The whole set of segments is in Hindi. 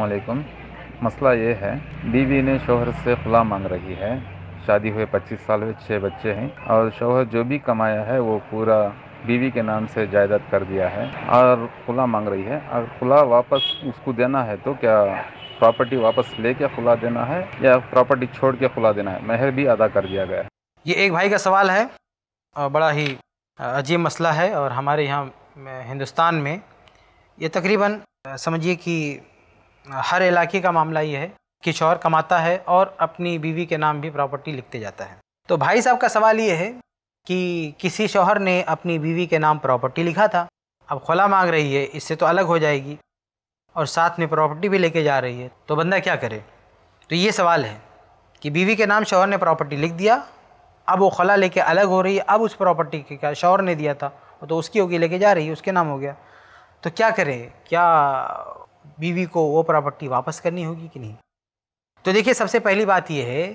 वालेकुम मसला ये है बीवी ने शोहर से खुला मांग रही है शादी हुए 25 साल हुए छः बच्चे हैं और शोहर जो भी कमाया है वो पूरा बीवी के नाम से जायदाद कर दिया है और खुला मांग रही है और खुला वापस उसको देना है तो क्या प्रॉपर्टी वापस लेके खुला देना है या प्रॉपर्टी छोड़ के खुला देना है महर भी अदा कर दिया गया है ये एक भाई का सवाल है और बड़ा ही अजीब मसला है और हमारे यहाँ हिंदुस्तान में ये तकरीबन समझिए कि हर इलाके का मामला ये है कि शौहर कमाता है और अपनी बीवी के नाम भी प्रॉपर्टी लिखते जाता है तो भाई साहब का सवाल ये है कि किसी शौहर ने अपनी बीवी के नाम प्रॉपर्टी लिखा था अब खुला मांग रही है इससे तो अलग हो जाएगी और साथ में प्रॉपर्टी भी लेके जा रही है तो बंदा क्या करे तो ये सवाल है कि बीवी के नाम शौहर ने प्रॉपर्टी लिख दिया अब वो खुला लेके अलग हो रही है अब उस प्रॉपर्टी के क्या शौहर ने दिया था वो तो उसकी होगी लेके जा रही है उसके नाम हो गया तो क्या करें क्या बीवी को वो प्रॉपर्टी वापस करनी होगी कि नहीं तो देखिए सबसे पहली बात यह है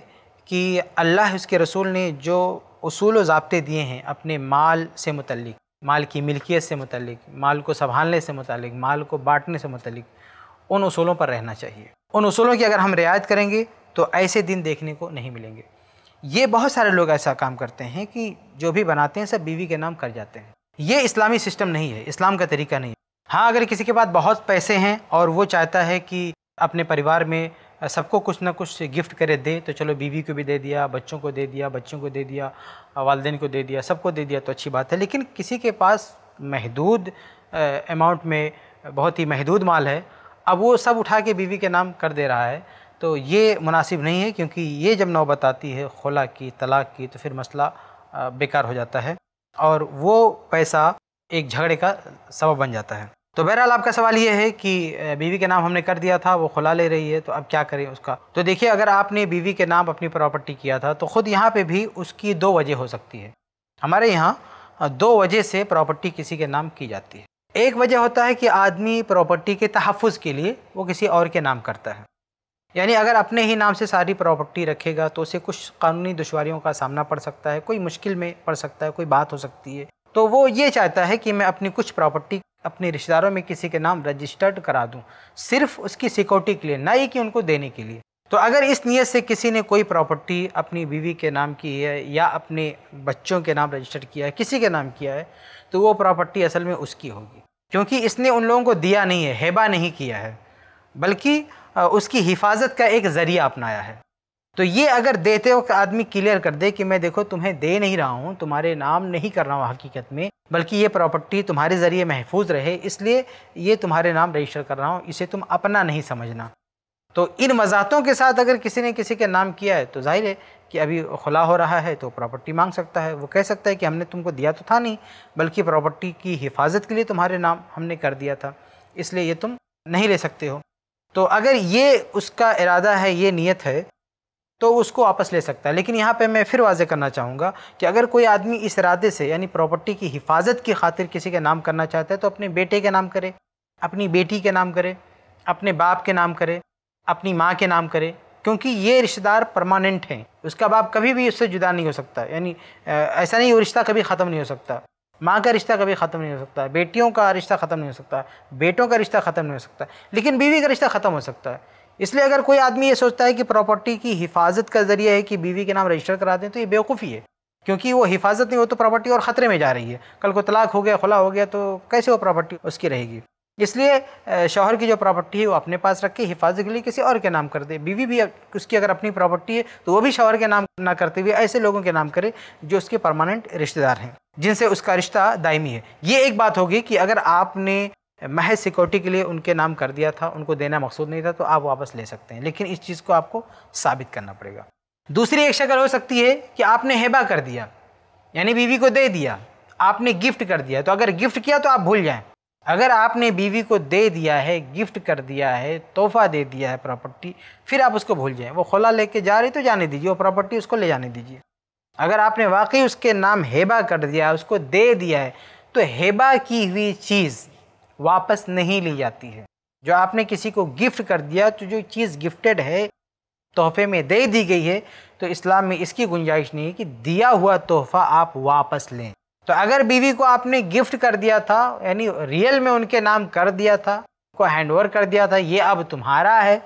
कि अल्लाह उसके रसूल ने जो असूल ज़बते दिए हैं अपने माल से मुतलिक माल की मिल्कियत से मुतलिक माल को संभालने से मुतलिक माल को बांटने से मुतलिक उन असूलों पर रहना चाहिए उन असूलों की अगर हम रियायत करेंगे तो ऐसे दिन देखने को नहीं मिलेंगे ये बहुत सारे लोग ऐसा काम करते हैं कि जो भी बनाते हैं सब बीवी के नाम कर जाते हैं ये इस्लामी सिस्टम नहीं है इस्लाम का तरीका नहीं है हाँ अगर किसी के पास बहुत पैसे हैं और वो चाहता है कि अपने परिवार में सबको कुछ ना कुछ गिफ्ट करे दे तो चलो बीवी को भी दे दिया बच्चों को दे दिया बच्चों को दे दिया वालदे को दे दिया सबको दे दिया तो अच्छी बात है लेकिन किसी के पास महदूद अमाउंट में बहुत ही महदूद माल है अब वो सब उठा के बीवी के नाम कर दे रहा है तो ये मुनासिब नहीं है क्योंकि ये जब नौबत आती है खोला की तलाक की तो फिर मसला बेकार हो जाता है और वो पैसा एक झगड़े का सबब बन जाता है तो बहरहाल आपका सवाल ये है कि बीवी के नाम हमने कर दिया था वो खुला ले रही है तो अब क्या करें उसका तो देखिए अगर आपने बीवी के नाम अपनी प्रॉपर्टी किया था तो ख़ुद यहाँ पे भी उसकी दो वजह हो सकती है हमारे यहाँ दो वजह से प्रॉपर्टी किसी के नाम की जाती है एक वजह होता है कि आदमी प्रॉपर्टी के तहफ़ के लिए वो किसी और के नाम करता है यानी अगर अपने ही नाम से सारी प्रॉपर्टी रखेगा तो उसे कुछ कानूनी दुशारियों का सामना पड़ सकता है कोई मुश्किल में पड़ सकता है कोई बात हो सकती है तो वो ये चाहता है कि मैं अपनी कुछ प्रॉपर्टी अपने रिश्तेदारों में किसी के नाम रजिस्टर्ड करा दूँ सिर्फ उसकी सिक्योरिटी के लिए ना ही कि उनको देने के लिए तो अगर इस नीयत से किसी ने कोई प्रॉपर्टी अपनी बीवी के नाम की है या अपने बच्चों के नाम रजिस्टर किया है किसी के नाम किया है तो वो प्रॉपर्टी असल में उसकी होगी क्योंकि इसने उन लोगों को दिया नहीं है हेबा नहीं किया है बल्कि उसकी हिफाजत का एक ज़रिया अपनाया है तो ये अगर देते वक्त आदमी क्लियर कर दे कि मैं देखो तुम्हें दे नहीं रहा हूँ तुम्हारे नाम नहीं कर रहा हूँ हकीकत में बल्कि ये प्रॉपर्टी तुम्हारे ज़रिए महफूज रहे इसलिए ये तुम्हारे नाम रजिस्टर कर रहा हूँ इसे तुम अपना नहीं समझना तो इन मजातों के साथ अगर किसी ने किसी का नाम किया है तो जाहिर है कि अभी खुला हो रहा है तो प्रॉपर्टी मांग सकता है वो कह सकता है कि हमने तुमको दिया तो था नहीं बल्कि प्रॉपर्टी की हिफाजत के लिए तुम्हारे नाम हमने कर दिया था इसलिए ये तुम नहीं ले सकते हो तो अगर ये उसका इरादा है ये नीयत है तो उसको वापस ले सकता है लेकिन यहाँ पे मैं फिर वाजे करना चाहूँगा कि अगर कोई आदमी इस इरादे से यानी प्रॉपर्टी की हिफाजत की खातिर किसी का नाम करना चाहता है तो अपने बेटे के नाम करे अपनी बेटी के नाम करे अपने बाप के नाम करे अपनी माँ के नाम करे क्योंकि ये रिश्तेदार परमानेंट हैं उसका बाप कभी भी उससे जुदा नहीं हो सकता यानी ऐसा नहीं वो रिश्ता कभी ख़त्म नहीं हो सकता माँ का रिश्ता कभी ख़त्म नहीं हो सकता बेटियों का रिश्ता ख़त्म नहीं हो सकता बेटों का रिश्ता ख़त्म नहीं हो सकता लेकिन बीवी का रिश्ता ख़त्म हो सकता है इसलिए अगर कोई आदमी ये सोचता है कि प्रॉपर्टी की हिफाजत का ज़रिए है कि बीवी के नाम रजिस्टर करा दें तो ये बेवकूफ़ी है क्योंकि वो हिफाजत नहीं हो तो प्रॉपर्टी और ख़तरे में जा रही है कल को तलाक हो गया खुला हो गया तो कैसे वो प्रॉपर्टी उसकी रहेगी इसलिए शौहर की जो प्रॉपर्टी है वो अपने पास रख के हिफाजत के लिए किसी और के नाम कर दे बीवी भी उसकी अगर अपनी प्रॉपर्टी है तो वो भी शौहर के नाम ना करते हुए ऐसे लोगों के नाम करे जो उसके परमानेंट रिश्तेदार हैं जिनसे उसका रिश्ता दायमी है ये एक बात होगी कि अगर आपने महज सिक्योरिटी के लिए उनके नाम कर दिया था उनको देना मकसूद नहीं था तो आप वापस ले सकते हैं लेकिन इस चीज़ को आपको साबित करना पड़ेगा दूसरी एक शक्ल हो सकती है कि आपने हेबा कर दिया यानी बीवी को दे दिया आपने गिफ्ट कर दिया तो अगर गिफ्ट किया तो आप भूल जाएं अगर आपने बीवी को दे दिया है गिफ्ट कर दिया है तोहफा दे दिया है प्रॉपर्टी फिर आप उसको भूल जाएं वो खोला लेके जा रही तो जाने दीजिए वो प्रॉपर्टी उसको ले जाने दीजिए अगर आपने वाकई उसके नाम हेबा कर दिया उसको दे दिया है तो हेबा की हुई चीज़ वापस नहीं ली जाती है जो आपने किसी को गिफ्ट कर दिया तो जो चीज़ गिफ्टेड है तोहफे में दे दी गई है तो इस्लाम में इसकी गुंजाइश नहीं है कि दिया हुआ तोहफ़ा आप वापस लें तो अगर बीवी को आपने गिफ्ट कर दिया था यानी रियल में उनके नाम कर दिया था को हैंड ओवर कर दिया था ये अब तुम्हारा है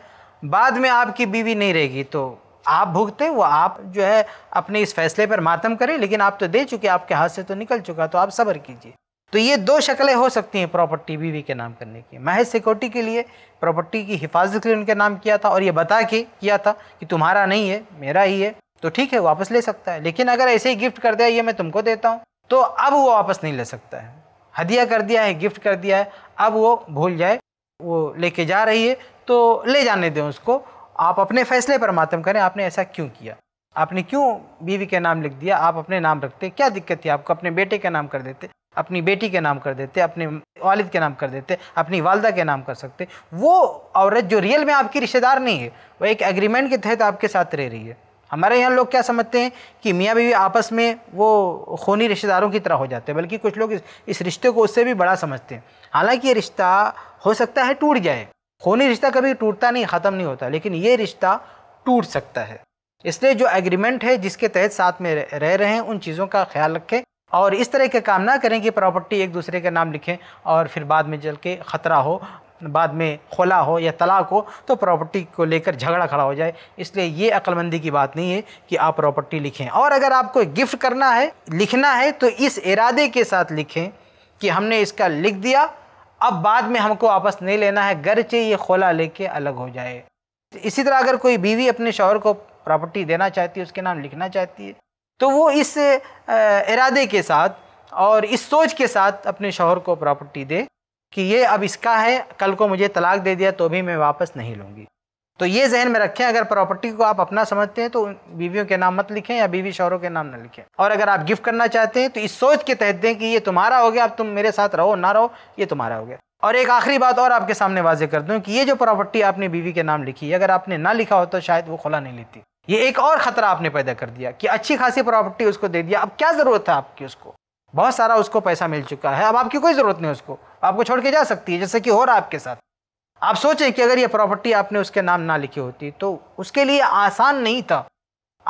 बाद में आपकी बीवी नहीं रहेगी तो आप भुगते वो आप जो है अपने इस फैसले पर मातम करें लेकिन आप तो दे चुके आपके हाथ से तो निकल चुका तो आप सब्र कीजिए तो ये दो शक्लें हो सकती हैं प्रॉपर्टी बीवी के नाम करने की महज सिक्योरिटी के लिए प्रॉपर्टी की हिफाजत के लिए उनके नाम किया था और ये बता के किया था कि तुम्हारा नहीं है मेरा ही है तो ठीक है वापस ले सकता है लेकिन अगर ऐसे ही गिफ्ट कर दिया ये मैं तुमको देता हूँ तो अब वो वापस नहीं ले सकता है हदिया कर दिया है गिफ्ट कर दिया है अब वो भूल जाए वो लेके जा रही है तो ले जाने दें उसको आप अपने फैसले पर मातम करें आपने ऐसा क्यों किया आपने क्यों बीवी के नाम लिख दिया आप अपने नाम रखते क्या दिक्कत थी आपको अपने बेटे का नाम कर देते अपनी बेटी के नाम कर देते अपने वालिद के नाम कर देते अपनी वालदा के नाम कर सकते वो औरत जो रियल में आपकी रिश्तेदार नहीं है वो एक एग्रीमेंट के तहत आपके साथ रह रही है हमारे यहाँ लोग क्या समझते हैं कि मियाँ बीवी आपस में वो खूनी रिश्तेदारों की तरह हो जाते हैं बल्कि कुछ लोग इस, इस रिश्ते को उससे भी बड़ा समझते हैं हालांकि ये रिश्ता हो सकता है टूट जाए खूनी रिश्ता कभी टूटता नहीं ख़त्म नहीं होता लेकिन ये रिश्ता टूट सकता है इसलिए जो एग्रीमेंट है जिसके तहत साथ में रह रहे हैं उन चीज़ों का ख्याल रखें और इस तरह के काम ना करें कि प्रॉपर्टी एक दूसरे के नाम लिखें और फिर बाद में जल के ख़तरा हो बाद में खोला हो या तलाक हो तो प्रॉपर्टी को लेकर झगड़ा खड़ा हो जाए इसलिए ये अक्लमंदी की बात नहीं है कि आप प्रॉपर्टी लिखें और अगर आपको गिफ्ट करना है लिखना है तो इस इरादे के साथ लिखें कि हमने इसका लिख दिया अब बाद में हमको वापस नहीं लेना है घर गरचे ये खोला लेके अलग हो जाए इसी तरह अगर कोई बीवी अपने शौहर को प्रॉपर्टी देना चाहती है उसके नाम लिखना चाहती है तो वो इस इरादे के साथ और इस सोच के साथ अपने शोहर को प्रॉपर्टी दे कि ये अब इसका है कल को मुझे तलाक दे दिया तो भी मैं वापस नहीं लूँगी तो ये जहन में रखें अगर प्रॉपर्टी को आप अपना समझते हैं तो बीवियों के नाम मत लिखें या बीवी शोहरों के नाम न लिखें और अगर आप गिफ्ट करना चाहते हैं तो इस सोच के तहत दें कि ये तुम्हारा हो गया अब तुम मेरे साथ रहो ना रहो ये तुम्हारा हो गया और एक आखिरी बात और आपके सामने वाजे कर दूं कि ये जो प्रॉपर्टी आपने बीवी के नाम लिखी है अगर आपने ना लिखा हो तो शायद वो खुला नहीं लेती ये एक और ख़तरा आपने पैदा कर दिया कि अच्छी खासी प्रॉपर्टी उसको दे दिया अब क्या ज़रूरत है आपकी उसको बहुत सारा उसको पैसा मिल चुका है अब आपकी कोई ज़रूरत नहीं उसको आपको छोड़ के जा सकती है जैसे कि हो रहा है आपके साथ आप सोचें कि अगर ये प्रॉपर्टी आपने उसके नाम ना लिखी होती तो उसके लिए आसान नहीं था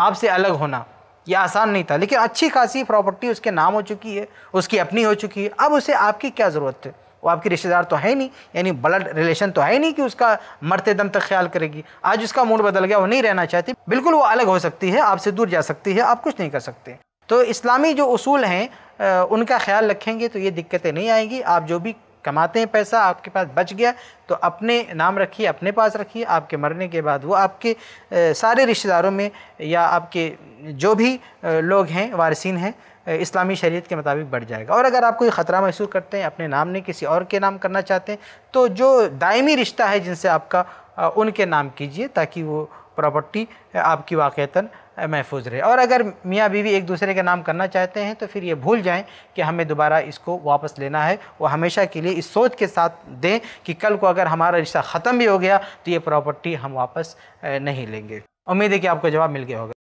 आपसे अलग होना ये आसान नहीं था लेकिन अच्छी खासी प्रॉपर्टी उसके नाम हो चुकी है उसकी अपनी हो चुकी है अब उसे आपकी क्या ज़रूरत है वो आपकी रिश्तेदार तो है नहीं यानी ब्लड रिलेशन तो है नहीं कि उसका मरते दम तक ख्याल करेगी आज उसका मूड बदल गया वो नहीं रहना चाहती बिल्कुल वो अलग हो सकती है आपसे दूर जा सकती है आप कुछ नहीं कर सकते तो इस्लामी जो असूल हैं उनका ख्याल रखेंगे तो ये दिक्कतें नहीं आएंगी आप जो भी कमाते हैं पैसा आपके पास बच गया तो अपने नाम रखिए अपने पास रखिए आपके मरने के बाद वो आपके सारे रिश्तेदारों में या आपके जो भी लोग हैं वारसिन हैं इस्लामी शरीयत के मुताबिक बढ़ जाएगा और अगर आप कोई ख़तरा महसूस करते हैं अपने नाम ने किसी और के नाम करना चाहते हैं तो जो दायमी रिश्ता है जिनसे आपका उनके नाम कीजिए ताकि वो प्रॉपर्टी आपकी वाक़ता महफूज रहे और अगर मियाँ बीवी एक दूसरे के नाम करना चाहते हैं तो फिर ये भूल जाएं कि हमें दोबारा इसको वापस लेना है वो हमेशा के लिए इस सोच के साथ दें कि कल को अगर हमारा रिश्ता ख़त्म भी हो गया तो ये प्रॉपर्टी हम वापस नहीं लेंगे उम्मीद है कि आपको जवाब मिल गया होगा